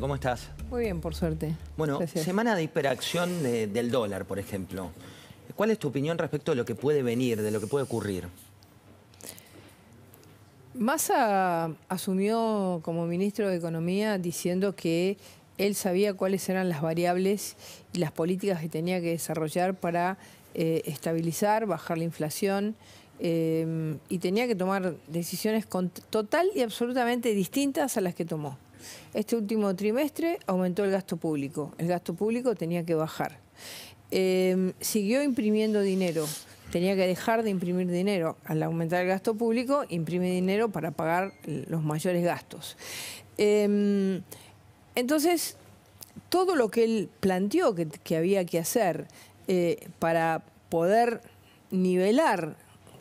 ¿Cómo estás? Muy bien, por suerte. Bueno, semana de hiperacción del dólar, por ejemplo. ¿Cuál es tu opinión respecto a lo que puede venir, de lo que puede ocurrir? Massa asumió como ministro de Economía diciendo que él sabía cuáles eran las variables y las políticas que tenía que desarrollar para eh, estabilizar, bajar la inflación eh, y tenía que tomar decisiones total y absolutamente distintas a las que tomó. Este último trimestre aumentó el gasto público. El gasto público tenía que bajar. Em, siguió imprimiendo dinero. Tenía que dejar de imprimir dinero. Al aumentar el gasto público, imprime dinero para pagar los mayores gastos. Em, entonces, todo lo que él planteó que, había que hacer eh, para poder nivelar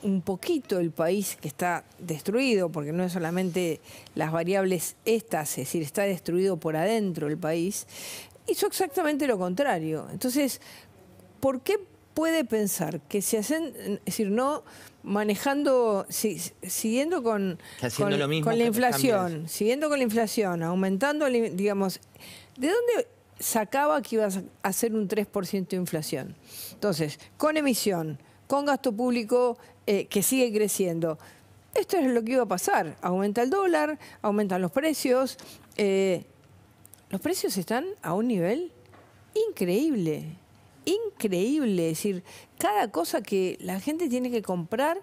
un poquito el país que está destruido, porque no es solamente las variables estas, es decir, está destruido por adentro el país, hizo exactamente lo contrario. Entonces, ¿por qué puede pensar que se hacen, es decir, no manejando, siguiendo con, con la inflación, siguiendo con la inflación, aumentando, digamos, ¿de dónde sacaba que ibas a hacer un 3% de inflación? Entonces, con emisión, con gasto público eh, que sigue creciendo. Esto es lo que iba a pasar. Aumenta el dólar, aumentan los precios. Eh, los precios están a un nivel increíble, increíble. Es decir, cada cosa que la gente tiene que comprar,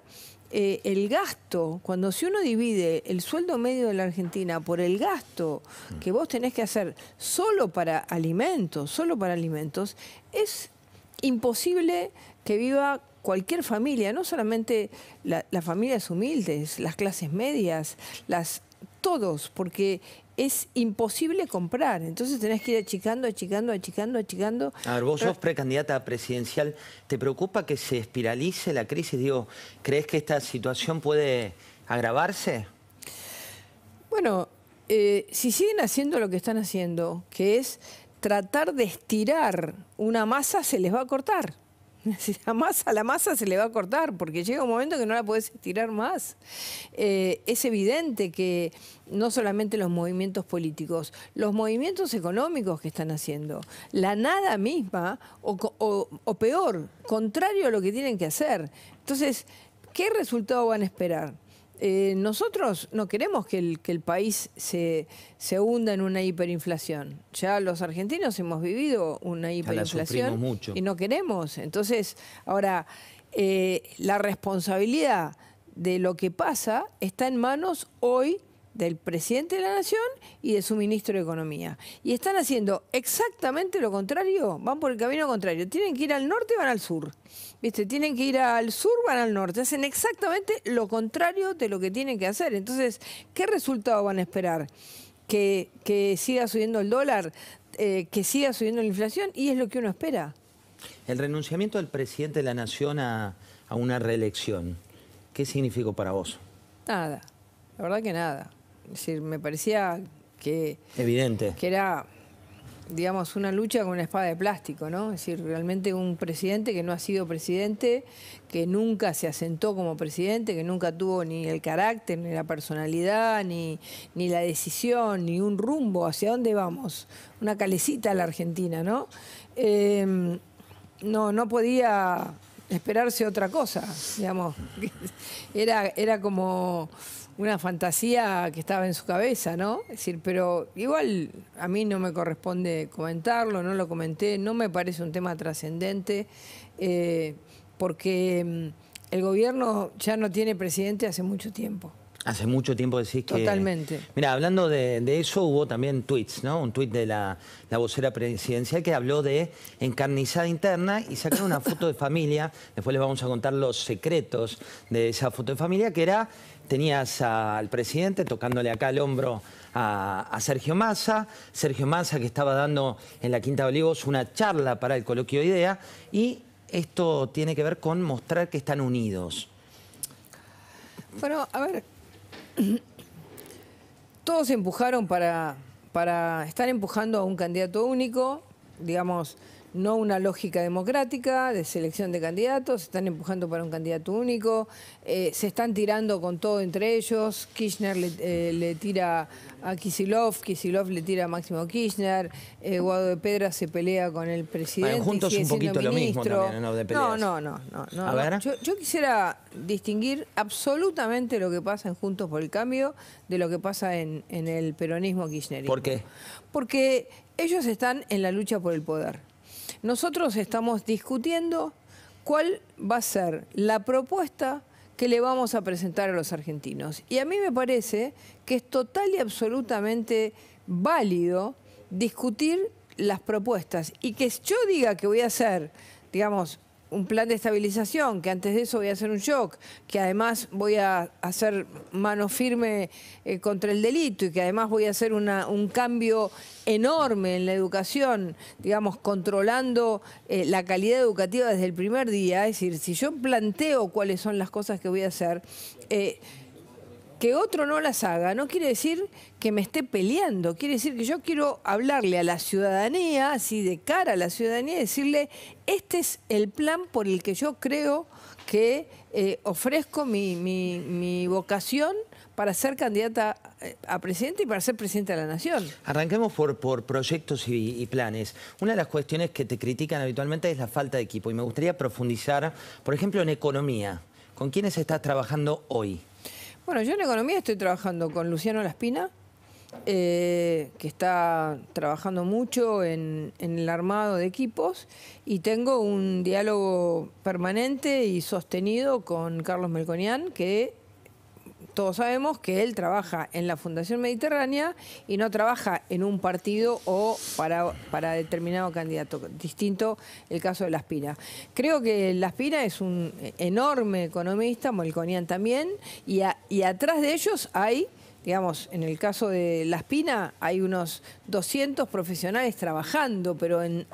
eh, el gasto, cuando si uno divide el sueldo medio de la Argentina por el gasto que vos tenés que hacer solo para alimentos, solo para alimentos, es imposible que viva cualquier familia, no solamente las familias humildes, las clases medias, las todos, porque es imposible comprar. Entonces tenés que ir achicando, achicando, achicando, achicando. A ver, vos sos precandidata presidencial. ¿Te preocupa que se espiralice la crisis? Digo, ¿crees que esta situación puede agravarse? Bueno, eh, si siguen haciendo lo que están haciendo, que es tratar de estirar una masa, se les va a cortar. La masa, la masa se le va a cortar porque llega un momento que no la puedes estirar más. Eh, es evidente que no solamente los movimientos políticos, los movimientos económicos que están haciendo, la nada misma o peor, contrario a lo que tienen que hacer. Entonces, ¿qué resultado van a esperar? Eh, nosotros no queremos que el, país se, hunda en una hiperinflación. Ya los argentinos hemos vivido una hiperinflación y no queremos. Entonces, ahora, eh, la responsabilidad de lo que pasa está en manos hoy del presidente de la nación y de su ministro de Economía. Y están haciendo exactamente lo contrario, van por el camino contrario. Tienen que ir al norte, van al sur. ¿Viste? Tienen que ir al sur, van al norte. Hacen exactamente lo contrario de lo que tienen que hacer. Entonces, ¿qué resultado van a esperar? Que, siga subiendo el dólar, eh, que siga subiendo la inflación, y es lo que uno espera. El renunciamiento del presidente de la nación a, a una reelección, ¿qué significó para vos? Nada, la verdad que nada decir, me parecía que... Que era, digamos, una lucha con una espada de plástico, ¿no? Es decir, realmente un presidente que no ha sido presidente, que nunca se asentó como presidente, que nunca tuvo ni el carácter, ni la personalidad, ni, la decisión, ni un rumbo, hacia dónde vamos. Una calecita a la Argentina, ¿no? Em, no, no podía esperarse otra cosa, digamos. Era, era como una fantasía que estaba en su cabeza, ¿no? Es decir, pero igual a mí no me corresponde comentarlo, no lo comenté, no me parece un tema trascendente, eh, porque mm, el gobierno ya no tiene presidente hace mucho tiempo. Hace mucho tiempo decís que... Totalmente. Mira, hablando de, eso, hubo también tweets, ¿no? Un tweet de la, la vocera presidencial que habló de encarnizada interna y sacaron una foto de familia, después les vamos a contar los secretos de esa foto de familia, que era tenías al presidente tocándole acá el hombro a, Sergio Massa, Sergio Massa que estaba dando en la Quinta de Olivos una charla para el coloquio IDEA y esto tiene que ver con mostrar que están unidos. Bueno, a ver, todos empujaron para, para estar empujando a un candidato único, digamos, no una lógica democrática de selección de candidatos, se están empujando para un candidato único, eh, se están tirando con todo entre ellos, Kirchner eh, le, tira a Kisilov, Kisilov le tira a Máximo Kirchner, eh, Guado de Pedra se pelea con el presidente. Bueno, juntos un poquito lo mismo también, ¿no? No, no, no. Yo, quisiera distinguir absolutamente lo que pasa en Juntos por el Cambio de lo que pasa en, el peronismo kirchnerismo. ¿Por qué? Porque ellos están en la lucha por el poder. Nosotros estamos discutiendo cuál va a ser la propuesta que le vamos a presentar a los argentinos. Y a mí me parece que es total y absolutamente válido discutir las propuestas y que yo diga que voy a hacer, digamos, un plan de estabilización, que antes de eso voy a hacer un shock, que además voy a hacer mano firme eh, contra el delito y que además voy a hacer un cambio enorme en la educación, digamos, controlando eh, la calidad educativa desde el primer día. Es decir, si yo planteo cuáles son las cosas que voy a hacer, eh, que otro no las haga no quiere decir que me esté peleando, quiere decir que yo quiero hablarle a la ciudadanía, así de cara a la ciudadanía, decirle, este es el plan por el que yo creo que eh, ofrezco mi, vocación para ser candidata eh, a presidente y para ser presidente de la Nación. Arranquemos por, por proyectos y, y, planes. Una de las cuestiones que te critican habitualmente es la falta de equipo y me gustaría profundizar, por ejemplo, en economía. ¿Con quiénes estás trabajando hoy? Bueno, yo en economía estoy trabajando con Luciano Laspina, eh, que está trabajando mucho en, el armado de equipos, y tengo un diálogo permanente y sostenido con Carlos Melconian, que todos sabemos que él trabaja en la Fundación Mediterránea y no trabaja en un partido o para, para determinado candidato. Distinto el caso de Laspina. Creo que Espina es un enorme economista, Molconian también, y, atrás de ellos hay digamos, en el caso de La Espina hay unos 200 profesionales trabajando, pero en,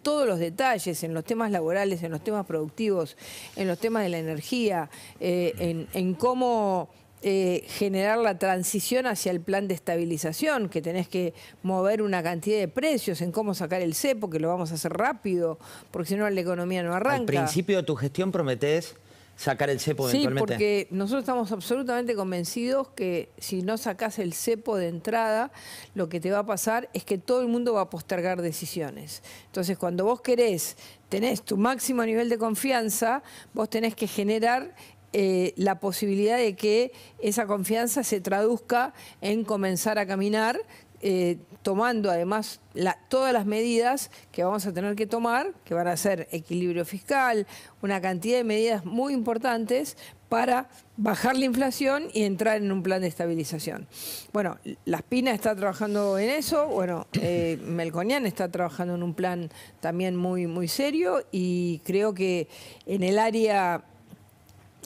todos los detalles, en los temas laborales, en los temas productivos, en los temas de la energía, eh, en, en cómo eh, generar la transición hacia el plan de estabilización, que tenés que mover una cantidad de precios, en cómo sacar el cepo, que lo vamos a hacer rápido, porque si no la economía no arranca. Al principio de tu gestión prometés sacar el cepo de eventualmente. Sí, porque nosotros estamos absolutamente convencidos que si no sacás el cepo de entrada, lo que te va a pasar es que todo el mundo va a postergar decisiones. Entonces, cuando vos querés tenés tu máximo nivel de confianza, vos tenés que generar eh, la posibilidad de que esa confianza se traduzca en comenzar a caminar, eh, tomando además todas las medidas que vamos a tener que tomar, que van a ser equilibrio fiscal, una cantidad de medidas muy importantes para bajar la inflación y entrar en un plan de estabilización. Bueno, Las Pinas está trabajando en eso, bueno, eh, Melconian está trabajando en un plan también muy, muy serio y creo que en el área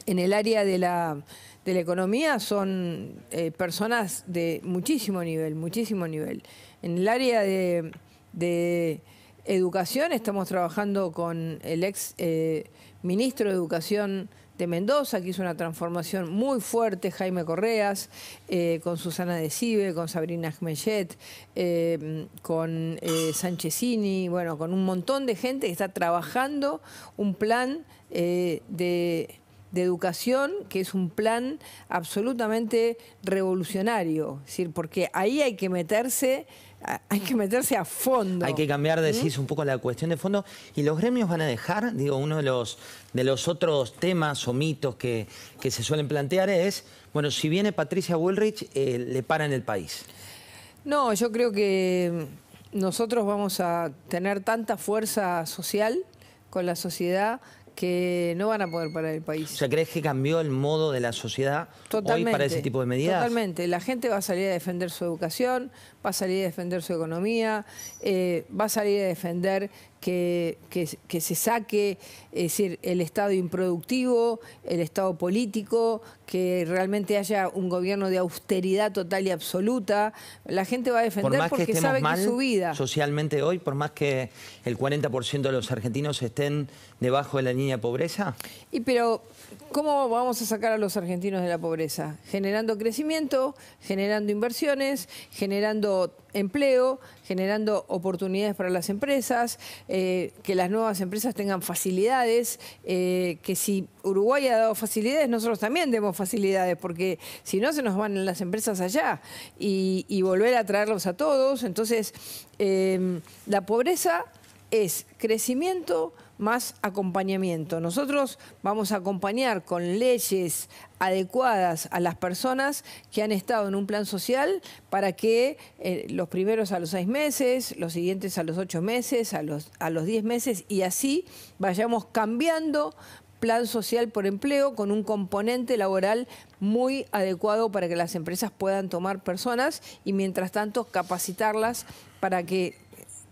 en el área de la, economía son eh, personas de muchísimo nivel, muchísimo nivel. En el área de, educación estamos trabajando con el ex eh, ministro de Educación de Mendoza, que hizo una transformación muy fuerte, Jaime Correas, eh, con Susana Decibe, con Sabrina Gmellet, con eh, Sánchezini, bueno, con un montón de gente que está trabajando un plan de de educación, que es un plan absolutamente revolucionario, es decir, porque ahí hay que meterse hay que meterse a fondo. Hay que cambiar, ¿Mm? decís, un poco la cuestión de fondo. ¿Y los gremios van a dejar? Digo, uno de los, de los otros temas o mitos que, se suelen plantear es, bueno, si viene Patricia Woolrich... le eh, le paran el país. No, yo creo que nosotros vamos a tener tanta fuerza social con la sociedad que no van a poder parar el país. O ¿crees que cambió el modo de la sociedad hoy para ese tipo de medidas? Totalmente. La gente va a salir a defender su educación, va a salir a defender su economía, eh, va a salir a defender que, que, se saque es decir, el Estado improductivo, el Estado político, que realmente haya un gobierno de austeridad total y absoluta. La gente va a defender porque que sabe que su vida. Socialmente hoy, por más que el 40% de los argentinos estén debajo de la línea de pobreza. Y pero, ¿cómo vamos a sacar a los argentinos de la pobreza? Generando crecimiento, generando inversiones, generando empleo, generando oportunidades para las empresas, eh, que las nuevas empresas tengan facilidades, eh, que si Uruguay ha dado facilidades, nosotros también demos facilidades, porque si no se nos van las empresas allá y, volver a traerlos a todos. Entonces, eh, la pobreza es crecimiento más acompañamiento. Nosotros vamos a acompañar con leyes adecuadas a las personas que han estado en un plan social para que eh, los primeros a los seis meses, los siguientes a los ocho meses, a los, a los diez meses y así vayamos cambiando plan social por empleo con un componente laboral muy adecuado para que las empresas puedan tomar personas y mientras tanto capacitarlas para que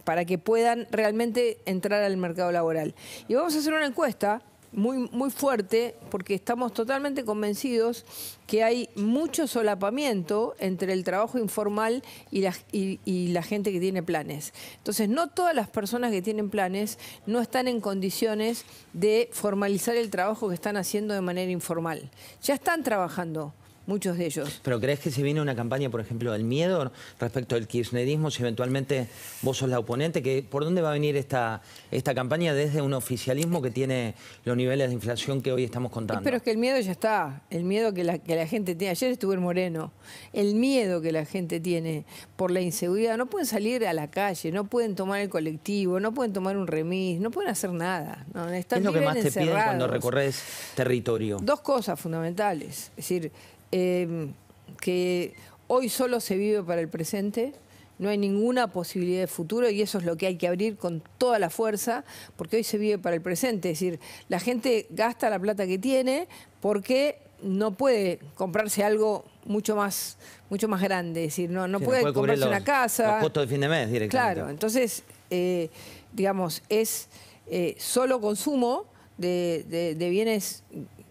para que puedan realmente entrar al mercado laboral. Y vamos a hacer una encuesta muy, muy fuerte, porque estamos totalmente convencidos que hay mucho solapamiento entre el trabajo informal y la, y la, gente que tiene planes. Entonces, no todas las personas que tienen planes no están en condiciones de formalizar el trabajo que están haciendo de manera informal. Ya están trabajando muchos de ellos. ¿Pero crees que si viene una campaña, por ejemplo, del miedo respecto al kirchnerismo, si eventualmente vos sos la oponente, que, ¿por dónde va a venir esta, esta campaña desde un oficialismo que tiene los niveles de inflación que hoy estamos contando? Pero es que el miedo ya está, el miedo que la, que la gente tiene. Ayer estuve en Moreno, el miedo que la gente tiene por la inseguridad. No pueden salir a la calle, no pueden tomar el colectivo, no pueden tomar un remis, no pueden hacer nada. es lo que más te piden cuando recorres territorio. Dos cosas fundamentales. Es decir, Em, que hoy solo se vive para el presente, no hay ninguna posibilidad de futuro y eso es lo que hay que abrir con toda la fuerza, porque hoy se vive para el presente, es decir, la gente gasta la plata que tiene porque no puede comprarse algo mucho más mucho más grande, es decir, no, no, puede, comprarse una casa. Los de fin de mes directamente. Claro, entonces, eh, digamos, es eh, solo consumo de, de bienes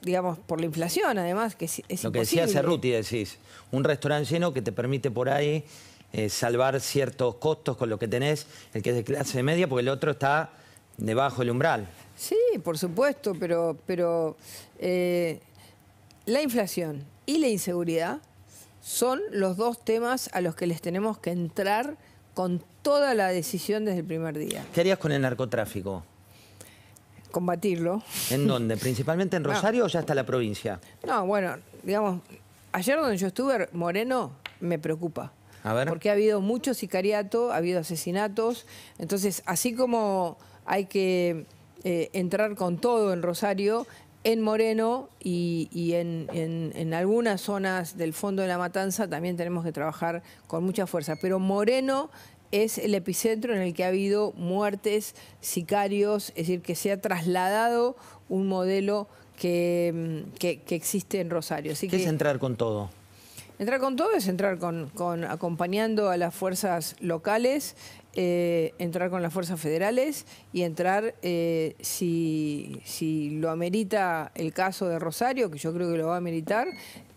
digamos, por la inflación además, que es, Lo que decía Cerruti, decís, un restaurante lleno que te permite por ahí eh, salvar ciertos costos con lo que tenés, el que es de clase media, porque el otro está debajo del umbral. Sí, por supuesto, pero, pero eh, la inflación y la inseguridad son los dos temas a los que les tenemos que entrar con toda la decisión desde el primer día. ¿Qué harías con el narcotráfico? combatirlo. ¿En dónde? ¿Principalmente en Rosario o ya está la provincia? No, bueno, digamos, ayer donde yo estuve, Moreno, me preocupa. A ver. Porque ha habido mucho sicariato, ha habido asesinatos. Entonces, así como hay que eh, entrar con todo en Rosario, en Moreno y, en, en, algunas zonas del fondo de la matanza también tenemos que trabajar con mucha fuerza. Pero Moreno es el epicentro en el que ha habido muertes, sicarios, es decir, que se ha trasladado un modelo que, mm, existe en Rosario. ¿Qué que, es entrar con todo? Entrar con todo es entrar con, acompañando a las fuerzas locales, eh, entrar con las fuerzas federales y entrar, eh, si, si lo amerita el caso de Rosario, que yo creo que lo va a ameritar,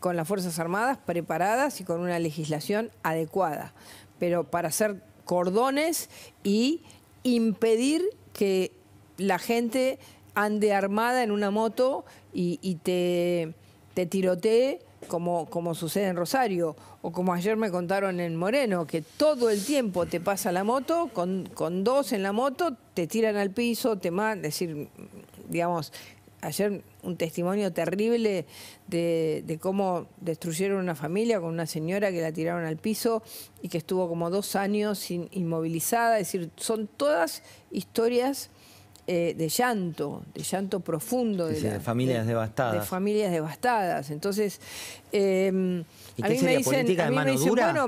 con las Fuerzas Armadas preparadas y con una legislación adecuada. Pero para hacer cordones y impedir que la gente ande armada en una moto y, te, te tirotee como, como sucede en Rosario, o como ayer me contaron en Moreno, que todo el tiempo te pasa la moto, con, con dos en la moto, te tiran al piso, te mandan, es decir, digamos, Ayer un testimonio terrible de, cómo destruyeron una familia con una señora que la tiraron al piso y que estuvo como dos años inmovilizada. Es decir, son todas historias eh, de llanto, de llanto profundo. De, sí, de familias devastadas. De familias devastadas. Entonces, ¿Y qué sería, política de mano dura?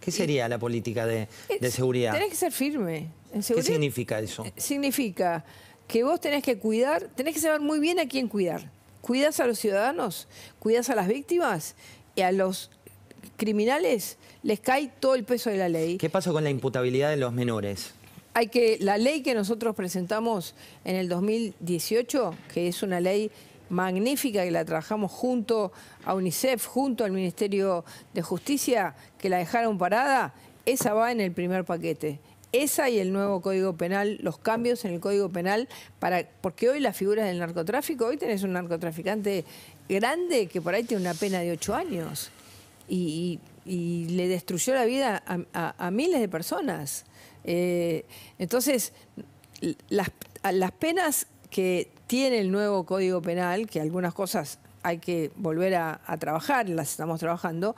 ¿Qué sería la política de, seguridad? Tenés que ser firme. ¿Qué significa eso? Eh, significa que vos tenés que cuidar, tenés que saber muy bien a quién cuidar. ¿Cuidas a los ciudadanos? ¿Cuidas a las víctimas? ¿Y a los criminales? Les cae todo el peso de la ley. ¿Qué pasó con la imputabilidad de los menores? Hay que la ley que nosotros presentamos en el 2018, que es una ley magnífica que la trabajamos junto a UNICEF, junto al Ministerio de Justicia, que la dejaron parada, esa va en el primer paquete esa y el nuevo Código Penal, los cambios en el Código Penal, para, porque hoy la figura del narcotráfico, hoy tenés un narcotraficante grande que por ahí tiene una pena de ocho años y, le destruyó la vida a, miles de personas. Eh, entonces, las, las penas que tiene el nuevo Código Penal, que algunas cosas hay que volver a, trabajar, las estamos trabajando,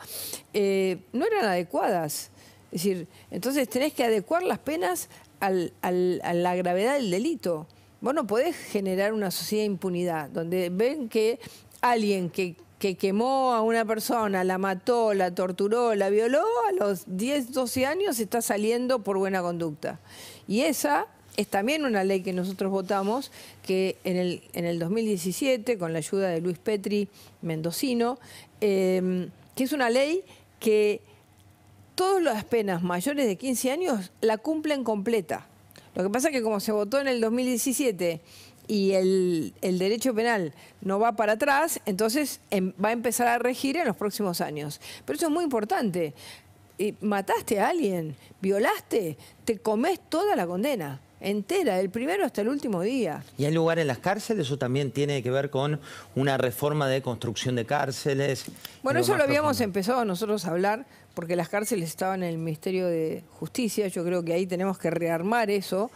eh, no eran adecuadas. Es decir, entonces tenés que adecuar las penas a la gravedad del delito. Vos no podés generar una sociedad de impunidad, donde ven que alguien que, quemó a una persona, la mató, la torturó, la violó, a los 10, 12 años está saliendo por buena conducta. Y esa es también una ley que nosotros votamos, que en el, en el 2017, con la ayuda de Luis Petri Mendocino, eh, que es una ley que todas las penas mayores de 15 años la cumplen completa. Lo que pasa es que como se votó en el 2017 y el, derecho penal no va para atrás, entonces em, va a empezar a regir en los próximos años. Pero eso es muy importante. Eh, mataste a alguien, violaste, te comes toda la condena entera, del primero hasta el último día. ¿Y hay lugar en las cárceles? ¿Eso también tiene que ver con una reforma de construcción de cárceles? Bueno, eso lo habíamos empezado nosotros a hablar, porque las cárceles estaban en el Ministerio de Justicia. Yo creo que ahí tenemos que rearmar eso,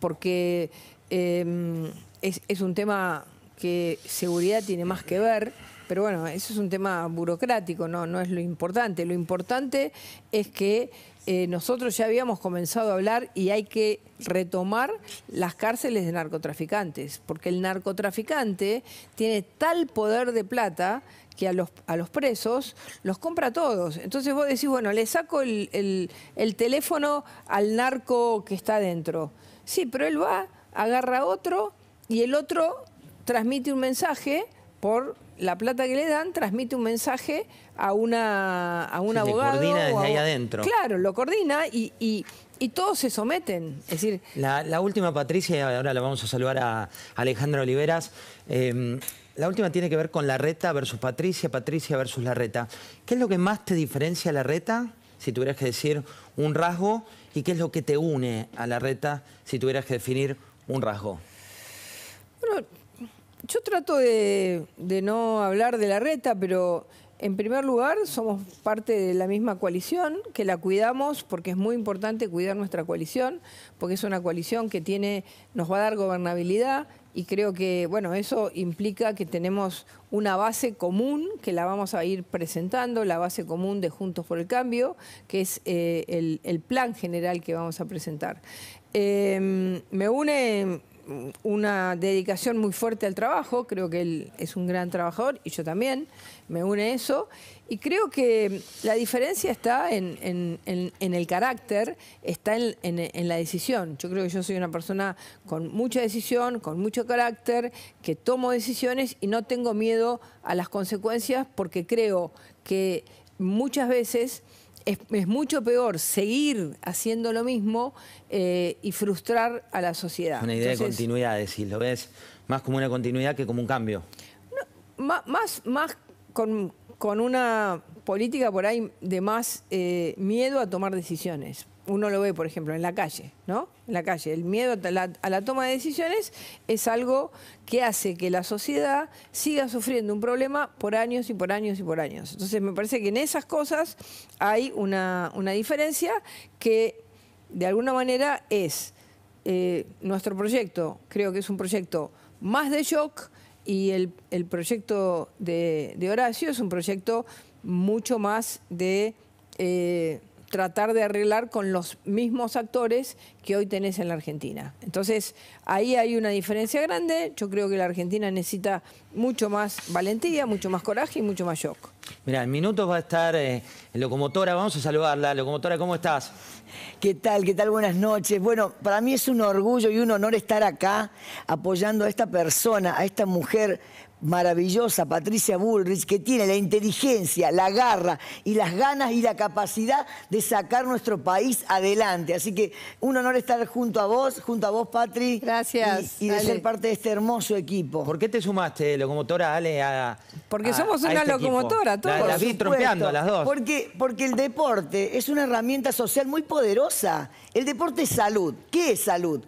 porque em, es, es un tema que seguridad tiene más que ver pero bueno, eso es un tema burocrático, no, no es lo importante. Lo importante es que eh, nosotros ya habíamos comenzado a hablar y hay que retomar las cárceles de narcotraficantes, porque el narcotraficante tiene tal poder de plata que a los, a los presos los compra todos. Entonces vos decís, bueno, le saco el, teléfono al narco que está dentro. Sí, pero él va, agarra otro y el otro transmite un mensaje por la plata que le dan, transmite un mensaje a, una, a un Lo coordina desde ahí adentro. Claro, lo coordina y, todos se someten. Es decir. La, última, Patricia, ahora la vamos a saludar a Alejandra Oliveras. Em, la última tiene que ver con la reta versus Patricia, Patricia versus la reta. ¿Qué es lo que más te diferencia a la reta? Si tuvieras que decir un rasgo, ¿y qué es lo que te une a la reta si tuvieras que definir un rasgo? Bueno, yo trato de, no hablar de la reta, pero en primer lugar, somos parte de la misma coalición, que la cuidamos porque es muy importante cuidar nuestra coalición, porque es una coalición que tiene, nos va a dar gobernabilidad y creo que, bueno, eso implica que tenemos una base común que la vamos a ir presentando, la base común de Juntos por el Cambio, que es eh, el, plan general que vamos a presentar. Eh, me une una dedicación muy fuerte al trabajo, creo que él es un gran trabajador y yo también, me une eso, y creo que la diferencia está en, el carácter, está en, la decisión. Yo creo que yo soy una persona con mucha decisión, con mucho carácter, que tomo decisiones y no tengo miedo a las consecuencias porque creo que muchas veces es, mucho peor seguir haciendo lo mismo eh, y frustrar a la sociedad. Una idea de continuidad, decir lo ves más como una continuidad que como un cambio. más, más, con, una política por ahí de más eh, miedo a tomar decisiones, uno lo ve, por ejemplo, en la calle, ¿no? En la calle, el miedo a la, toma de decisiones es algo que hace que la sociedad siga sufriendo un problema por años y por años y por años. Entonces, me parece que en esas cosas hay una, diferencia que, de alguna manera, es eh, nuestro proyecto, creo que es un proyecto más de shock y el, proyecto de, Horacio es un proyecto mucho más de... Eh, tratar de arreglar con los mismos actores que hoy tenés en la Argentina. Entonces, ahí hay una diferencia grande. Yo creo que la Argentina necesita mucho más valentía, mucho más coraje y mucho más shock. Mira, en minutos va a estar eh, Locomotora, vamos a saludarla. Locomotora, ¿cómo estás? ¿Qué tal? ¿Qué tal? Buenas noches. Bueno, para mí es un orgullo y un honor estar acá apoyando a esta persona, a esta mujer maravillosa Patricia Bullrich, que tiene la inteligencia, la garra y las ganas y la capacidad de sacar nuestro país adelante. Así que un honor estar junto a vos, junto a vos, Patri. Gracias. Y, de ser parte de este hermoso equipo. ¿Por qué te sumaste, locomotora, Ale, a. Porque somos una este locomotora, todos. La, vi trompeando a las dos. Porque, porque el deporte es una herramienta social muy poderosa. El deporte es salud. ¿Qué es salud?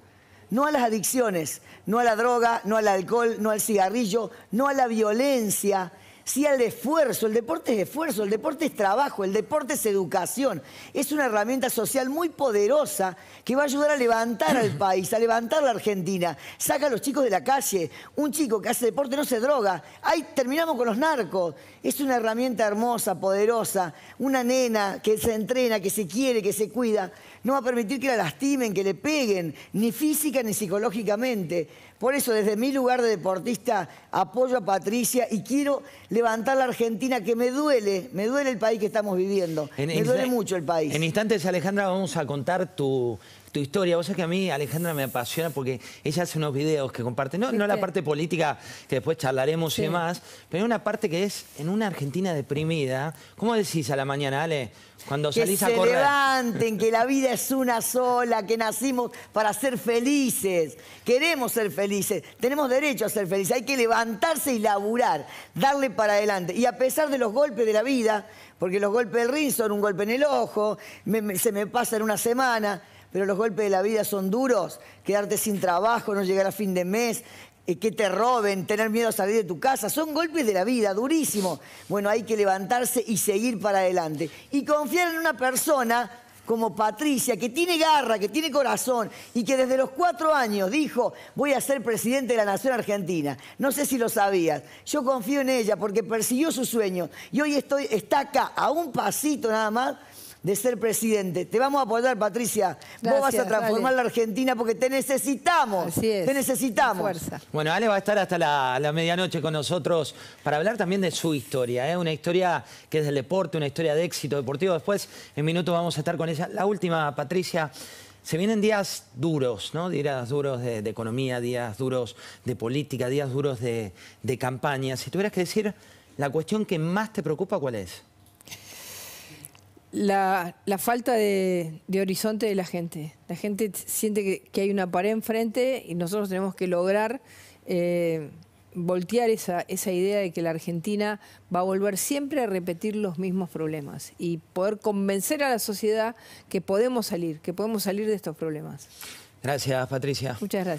no a las adicciones, no a la droga, no al alcohol, no al cigarrillo, no a la violencia, sí al esfuerzo. El deporte es esfuerzo, el deporte es trabajo, el deporte es educación. Es una herramienta social muy poderosa que va a ayudar a levantar al país, a levantar a la Argentina. Saca a los chicos de la calle. Un chico que hace deporte no se droga. Ahí terminamos con los narcos. Es una herramienta hermosa, poderosa. Una nena que se entrena, que se quiere, que se cuida no va a permitir que la lastimen, que le peguen, ni física ni psicológicamente. Por eso, desde mi lugar de deportista, apoyo a Patricia y quiero levantar la Argentina, que me duele, me duele el país que estamos viviendo. me duele mucho el país. En instantes, Alejandra, vamos a contar tu, tu historia. Vos sabés que a mí Alejandra me apasiona porque ella hace unos videos que comparte, no, la parte política que después charlaremos y demás, pero una parte que es en una Argentina deprimida. ¿Cómo decís a la mañana, Ale? Cuando que salís a correr. Que se levanten, que la vida es una sola, que nacimos para ser felices. Queremos ser felices, tenemos derecho a ser felices. Hay que levantarse y laburar, darle para adelante. Y a pesar de los golpes de la vida, porque los golpes del rin son un golpe en el ojo, se me pasa en una semana pero los golpes de la vida son duros, quedarte sin trabajo, no llegar a fin de mes, eh, que te roben, tener miedo a salir de tu casa, son golpes de la vida, durísimos. Bueno, hay que levantarse y seguir para adelante. Y confiar en una persona como Patricia, que tiene garra, que tiene corazón y que desde los cuatro años dijo, voy a ser presidente de la Nación Argentina. No sé si lo sabías, yo confío en ella porque persiguió su sueño y hoy estoy, está acá, a un pasito nada más de ser presidente. Te vamos a apoyar, Patricia. Vos vas a transformar la Argentina porque te necesitamos. Así es. Te necesitamos. Fuerza. Bueno, Ale va a estar hasta la, medianoche con nosotros para hablar también de su historia. ¿eh? Una historia que es del deporte, una historia de éxito deportivo. Después, en minutos, vamos a estar con ella. La última, Patricia. Se vienen días duros, ¿no? Días duros de, economía, días duros de política, días duros de campaña. Si tuvieras que decir la cuestión que más te preocupa, ¿cuál es? la, falta de, horizonte de la gente. La gente siente que, hay una pared enfrente y nosotros tenemos que lograr eh, voltear esa, esa idea de que la Argentina va a volver siempre a repetir los mismos problemas y poder convencer a la sociedad que podemos salir, que podemos salir de estos problemas. Gracias, Patricia. Muchas gracias.